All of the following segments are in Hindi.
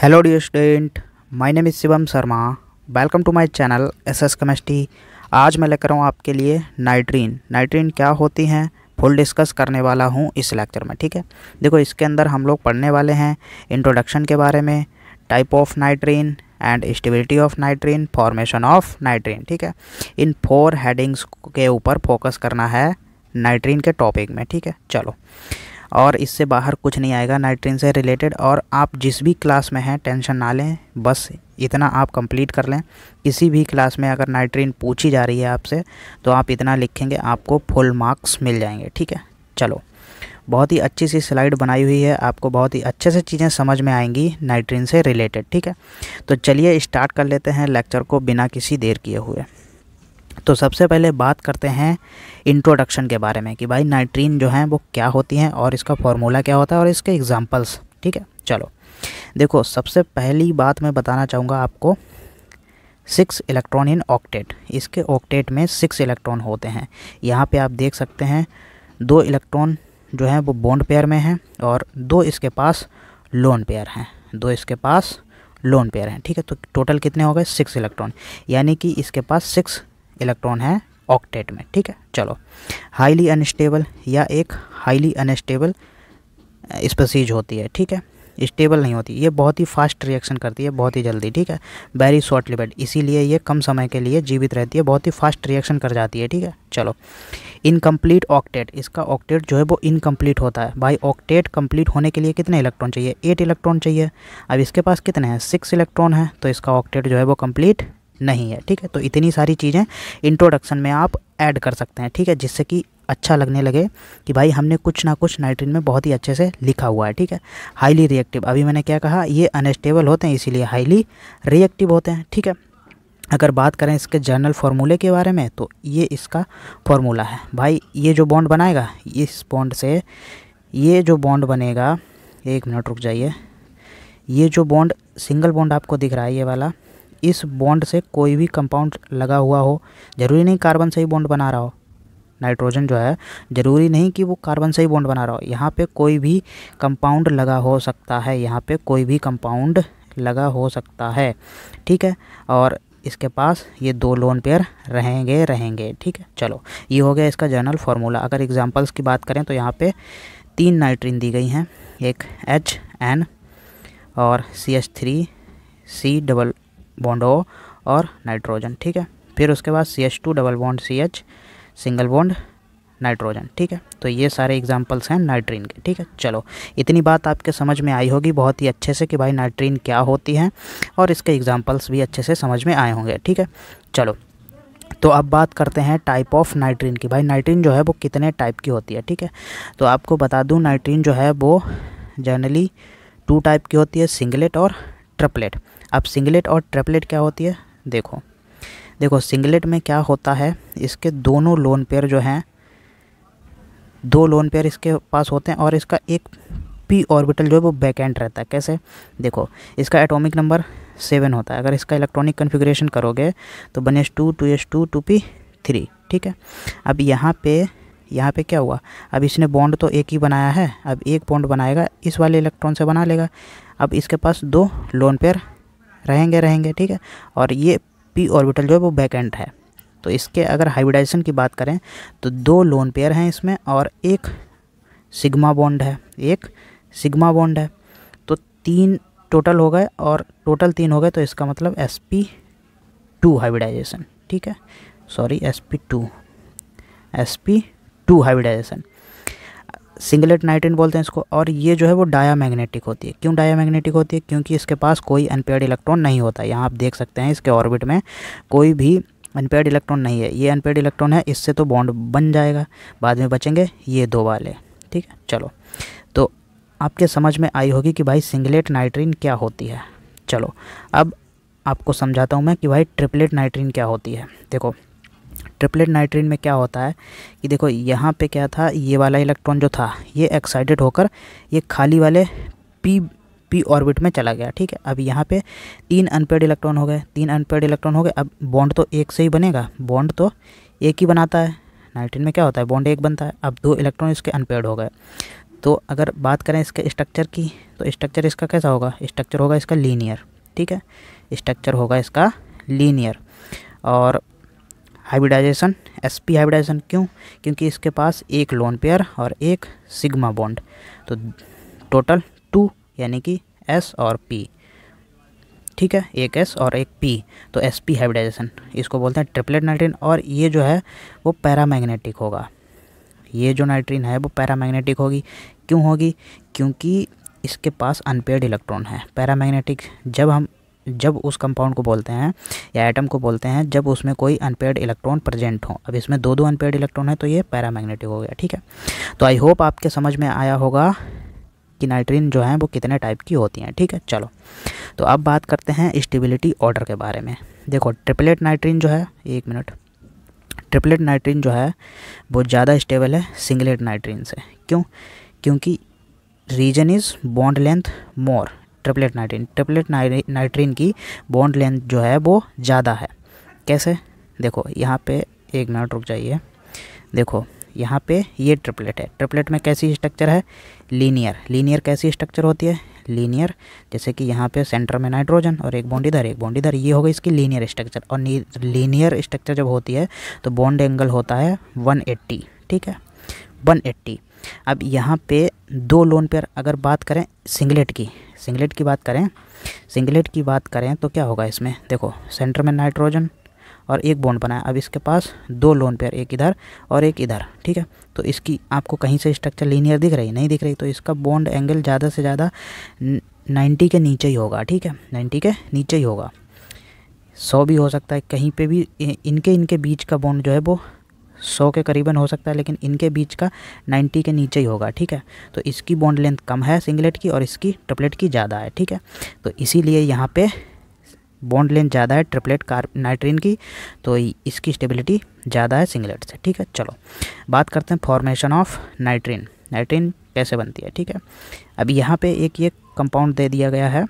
hello dear student my name is Shivam Sharma welcome to my channel S S chemistry आज मैं लेकर आऊँ आपके लिए नाइट्रीन नाइट्रीन क्या होती हैं फुल डिस्कस करने वाला हूँ इस लेक्चर में ठीक है देखो इसके अंदर हम लोग पढ़ने वाले हैं इंट्रोडक्शन के बारे में type of nitrene and stability of nitrene formation of nitrene ठीक है इन फोर हेडिंग्स के ऊपर फोकस करना है नाइट्रीन के टॉपिक में ठीक है चलो और इससे बाहर कुछ नहीं आएगा नाइट्रीन से रिलेटेड और आप जिस भी क्लास में हैं टेंशन ना लें बस इतना आप कंप्लीट कर लें किसी भी क्लास में अगर नाइट्रीन पूछी जा रही है आपसे तो आप इतना लिखेंगे आपको फुल मार्क्स मिल जाएंगे ठीक है चलो बहुत ही अच्छी सी स्लाइड बनाई हुई है आपको बहुत ही अच्छे से चीज़ें समझ में आएंगी नाइट्रीन से रिलेटेड ठीक है तो चलिए स्टार्ट कर लेते हैं लेक्चर को बिना किसी देर किए हुए तो सबसे पहले बात करते हैं इंट्रोडक्शन के बारे में कि भाई नाइट्रीन जो है वो क्या होती हैं और इसका फॉर्मूला क्या होता है और इसके एग्ज़ाम्पल्स ठीक है चलो देखो सबसे पहली बात मैं बताना चाहूँगा आपको सिक्स इलेक्ट्रॉन इन ऑक्टेट इसके ऑक्टेट में सिक्स इलेक्ट्रॉन होते हैं यहाँ पे आप देख सकते हैं दो इलेक्ट्रॉन जो हैं वो बॉन्ड पेयर में हैं और दो इसके पास लोन पेयर हैं दो इसके पास लोन पेयर हैं ठीक है तो टोटल कितने हो गए सिक्स इलेक्ट्रॉन यानी कि इसके पास सिक्स इलेक्ट्रॉन है ऑक्टेट में ठीक है चलो हाईली अनस्टेबल या एक हाईली अनस्टेबल स्पसीज होती है ठीक है स्टेबल नहीं होती ये बहुत ही फास्ट रिएक्शन करती है बहुत ही जल्दी ठीक है वेरी शॉर्ट लिबेड इसीलिए ये कम समय के लिए जीवित रहती है बहुत ही फास्ट रिएक्शन कर जाती है ठीक है चलो इनकम्प्लीट ऑक्टेट इसका ऑक्टेट जो है वो इनकम्प्लीट होता है भाई ऑक्टेट कंप्लीट होने के लिए कितने इलेक्ट्रॉन चाहिए एट इलेक्ट्रॉन चाहिए अब इसके पास कितने हैं सिक्स इलेक्ट्रॉन है तो इसका ऑक्टेट जो है वो कम्प्लीट नहीं है ठीक है तो इतनी सारी चीज़ें इंट्रोडक्शन में आप ऐड कर सकते हैं ठीक है जिससे कि अच्छा लगने लगे कि भाई हमने कुछ ना कुछ नाइट्रिन में बहुत ही अच्छे से लिखा हुआ है ठीक है हाईली रिएक्टिव अभी मैंने क्या कहा ये अनस्टेबल होते हैं इसीलिए हाईली रिएक्टिव होते हैं ठीक है अगर बात करें इसके जनरल फार्मूले के बारे में तो ये इसका फार्मूला है भाई ये जो बॉन्ड बनाएगा इस बॉन्ड से ये जो बॉन्ड बनेगा एक मिनट रुक जाइए ये जो बॉन्ड सिंगल बॉन्ड आपको दिख रहा है ये वाला इस बॉन्ड से कोई भी कंपाउंड लगा हुआ हो ज़रूरी नहीं कार्बन से ही बॉन्ड बना रहा हो नाइट्रोजन जो है ज़रूरी नहीं कि वो कार्बन से ही बॉन्ड बना रहा हो यहाँ पे कोई भी कंपाउंड लगा हो सकता है यहाँ पे कोई भी कंपाउंड लगा हो सकता है ठीक है और इसके पास ये दो लोन पेयर रहेंगे रहेंगे ठीक है चलो ये हो गया इसका जनरल फार्मूला अगर एग्जांपल्स की बात करें तो यहाँ पे तीन नाइट्रीन दी गई हैं एक एच एन और C H three C double bond O और नाइट्रोजन ठीक है फिर उसके बाद C H two double bond C H single bond nitrogen ठीक है तो ये सारे एग्जाम्पल्स हैं नाइट्रीन के ठीक है चलो इतनी बात आपके समझ में आई होगी बहुत ही अच्छे से कि भाई नाइट्रीन क्या होती है और इसके एग्जाम्पल्स भी अच्छे से समझ में आए होंगे ठीक है चलो तो अब बात करते हैं टाइप ऑफ नाइट्रीन की भाई नाइट्रीन जो है वो कितने टाइप की होती है ठीक है तो आपको बता दूँ नाइट्रीन जो है वो जनरली टू टाइप की होती है सिंगलेट और ट्रिपलेट अब सिंगलेट और ट्रिपलेट क्या होती है देखो देखो सिंगलेट में क्या होता है इसके दोनों लोन पेयर जो हैं दो लोन पेयर इसके पास होते हैं और इसका एक पी ऑर्बिटल जो है वो बैक एंड रहता है कैसे देखो इसका एटॉमिक नंबर सेवन होता है अगर इसका इलेक्ट्रॉनिक कन्फिग्रेशन करोगे तो बने S two two S two two P three ठीक है अब यहाँ पे यहाँ पे क्या हुआ अब इसने बॉन्ड तो एक ही बनाया है अब एक बॉन्ड बनाएगा इस वाले इलेक्ट्रॉन से बना लेगा अब इसके पास दो लोन पेयर रहेंगे रहेंगे ठीक है और ये पी ऑर्बिटल जो है वो बैक एंड है तो इसके अगर हाइब्रिडाइजेशन की बात करें तो दो लोन पेयर हैं इसमें और एक सिग्मा बॉन्ड है एक सिग्मा बॉन्ड है तो तीन टोटल हो गए और टोटल तीन हो गए तो इसका मतलब एस पी टू हाइब्रिडाइजेशन ठीक है sorry S P two S P two hybridisation singlet nitrene बोलते हैं इसको और ये जो है वो डाया मैग्नेटिक होती है क्यों डाया मैग्नेटिक होती है क्योंकि इसके पास कोई अनपेड इलेक्ट्रॉन नहीं होता यहाँ आप देख सकते हैं इसके ऑर्बिट में कोई भी अनपेड इलेक्ट्रॉन नहीं है ये अनपेड इलेक्ट्रॉन है इससे तो बॉन्ड बन जाएगा बाद में बचेंगे ये दो वाले ठीक है चलो तो आपके समझ में आई होगी कि भाई सिंगलेट नाइट्रीन क्या होती है चलो अब आपको समझाता हूँ मैं कि भाई ट्रिपलेट नाइट्रीन क्या होती है देखो ट्रिपलेट नाइट्रीन में क्या होता है कि देखो यहाँ पे क्या था ये वाला इलेक्ट्रॉन जो था ये एक्साइटेड होकर ये खाली वाले पी पी ऑर्बिट में चला गया ठीक है अब यहाँ पे तीन अनपेड इलेक्ट्रॉन हो गए तीन अनपेड इलेक्ट्रॉन हो गए अब बॉन्ड तो एक से ही बनेगा बॉन्ड तो एक ही बनाता है नाइट्रीन में क्या होता है बॉन्ड एक बनता है अब दो इलेक्ट्रॉन इसके अनपेड हो गए तो अगर बात करें इसके स्ट्रक्चर की तो स्ट्रक्चर इसका कैसा होगा स्ट्रक्चर होगा इसका लीनियर ठीक है स्ट्रक्चर होगा इसका लीनियर और हाइब्रिडाइजेशन एसपी हाइब्रिडाइजेशन क्यों क्योंकि इसके पास एक लोन पेयर और एक सिग्मा बॉन्ड तो टोटल टू यानी कि एस और पी ठीक है एक एस और एक पी तो एस पी हाइब्रिडाइजेशन इसको बोलते हैं ट्रिपलेट नाइट्रीन और ये जो है वो पैरामैग्नेटिक होगा ये जो नाइट्रीन है वो पैरामैग्नेटिक होगी क्यों होगी क्योंकि इसके पास अनपेयर्ड इलेक्ट्रॉन है पैरामैग्नेटिक जब हम जब उस कंपाउंड को बोलते हैं या एटम को बोलते हैं जब उसमें कोई अनपेड इलेक्ट्रॉन प्रेजेंट हो अब इसमें दो दो अनपेड इलेक्ट्रॉन है तो ये पैरामैग्नेटिक हो गया ठीक है तो आई होप आपके समझ में आया होगा कि नाइट्रीन जो है वो कितने टाइप की होती हैं ठीक है चलो तो अब बात करते हैं स्टेबिलिटी ऑर्डर के बारे में देखो ट्रिपलेट नाइट्रीन जो है एक मिनट ट्रिपलेट नाइट्रीन जो है वो ज़्यादा स्टेबल है सिंगलेट नाइट्रीन से क्यों क्योंकि reason is bond length more triplet nitrene triplet nitrene की बॉन्ड लेंथ जो है वो ज़्यादा है कैसे देखो यहाँ पे एक मिनट रुक जाइए देखो यहाँ पे ये ट्रिपलेट है ट्रिपलेट में कैसी स्ट्रक्चर है लीनियर लीनियर कैसी स्ट्रक्चर होती है लीनियर जैसे कि यहाँ पे सेंटर में नाइट्रोजन और एक बॉन्ड इधर एक बॉन्ड इधर ये होगा इसकी लीनियर स्ट्रक्चर और लीनियर स्ट्रक्चर जब होती है तो बॉन्ड एंगल होता है 180 ठीक है 180 अब यहाँ पे दो लोन पेयर अगर बात करें सिंगलेट की सिंगलेट की बात करें सिंगलेट की बात करें तो क्या होगा इसमें देखो सेंटर में नाइट्रोजन और एक बॉन्ड बनाया अब इसके पास दो लोन पेयर एक इधर और एक इधर ठीक है तो इसकी आपको कहीं से स्ट्रक्चर लीनियर दिख रही नहीं दिख रही तो इसका बॉन्ड एंगल ज़्यादा से ज़्यादा नाइन्टी के नीचे ही होगा ठीक है नाइन्टी के नीचे ही होगा सौ भी हो सकता है कहीं पे भी इनके इनके बीच का बॉन्ड जो है वो सौ के करीबन हो सकता है लेकिन इनके बीच का नाइन्टी के नीचे ही होगा ठीक है तो इसकी बॉन्ड लेंथ कम है सिंगलेट की और इसकी ट्रिपलेट की ज़्यादा है ठीक है तो इसीलिए यहाँ पर बॉन्ड लेंथ ज़्यादा है ट्रिपलेट कार नाइट्रीन की तो इसकी स्टेबिलिटी ज़्यादा है सिंगलेट से ठीक है चलो बात करते हैं फॉर्मेशन ऑफ नाइट्रीन नाइट्रीन कैसे बनती है ठीक है अब यहाँ पे एक ये कंपाउंड दे दिया गया है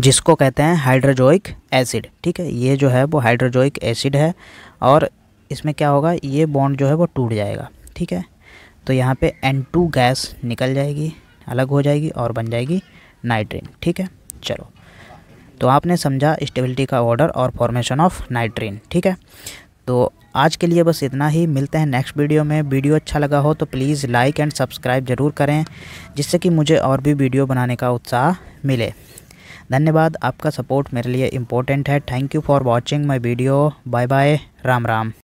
जिसको कहते हैं हाइड्रोजोइक एसिड ठीक है ये जो है वो हाइड्रोजोइक एसिड है और इसमें क्या होगा ये बॉन्ड जो है वो टूट जाएगा ठीक है तो यहाँ पे N2 गैस निकल जाएगी अलग हो जाएगी और बन जाएगी नाइट्रीन ठीक है चलो तो आपने समझा स्टेबिलिटी का ऑर्डर और फॉर्मेशन ऑफ नाइट्रीन ठीक है तो आज के लिए बस इतना ही मिलते हैं नेक्स्ट वीडियो में वीडियो अच्छा लगा हो तो प्लीज़ लाइक एंड सब्सक्राइब ज़रूर करें जिससे कि मुझे और भी वीडियो बनाने का उत्साह मिले धन्यवाद आपका सपोर्ट मेरे लिए इंपॉर्टेंट है thank you for watching my video bye bye Ram Ram